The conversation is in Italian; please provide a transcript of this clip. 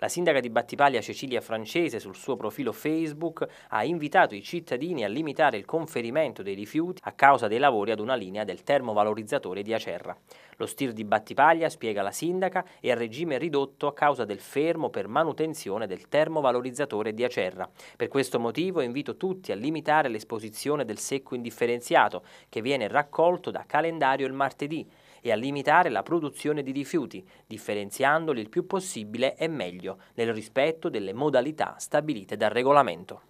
La sindaca di Battipaglia Cecilia Francese sul suo profilo Facebook ha invitato i cittadini a limitare il conferimento dei rifiuti a causa dei lavori ad una linea del termovalorizzatore di Acerra. Lo STIR di Battipaglia, spiega la sindaca, è a regime ridotto a causa del fermo per manutenzione del termovalorizzatore di Acerra. Per questo motivo invito tutti a limitare l'esposizione del secco indifferenziato che viene raccolto da calendario il martedì e a limitare la produzione di rifiuti, differenziandoli il più possibile e meglio necessario, nel rispetto delle modalità stabilite dal regolamento.